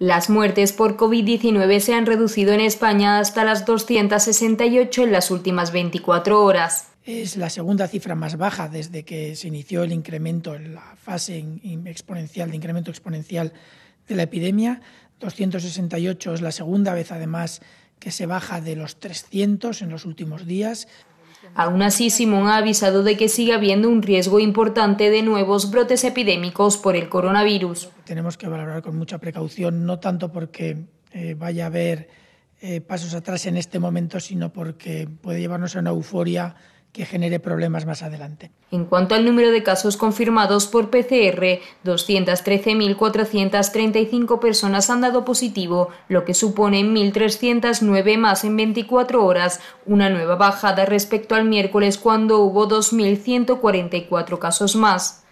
Las muertes por COVID-19 se han reducido en España hasta las 268 en las últimas 24 horas. Es la segunda cifra más baja desde que se inició el incremento, la fase exponencial, de incremento exponencial de la epidemia. 268 es la segunda vez, además, que se baja de los 300 en los últimos días. Aún así, Simón ha avisado de que sigue habiendo un riesgo importante de nuevos brotes epidémicos por el coronavirus. Tenemos que valorar con mucha precaución, no tanto porque eh, vaya a haber eh, pasos atrás en este momento, sino porque puede llevarnos a una euforia que genere problemas más adelante. En cuanto al número de casos confirmados por PCR, 213.435 personas han dado positivo, lo que supone 1.309 más en 24 horas, una nueva bajada respecto al miércoles cuando hubo 2.144 casos más.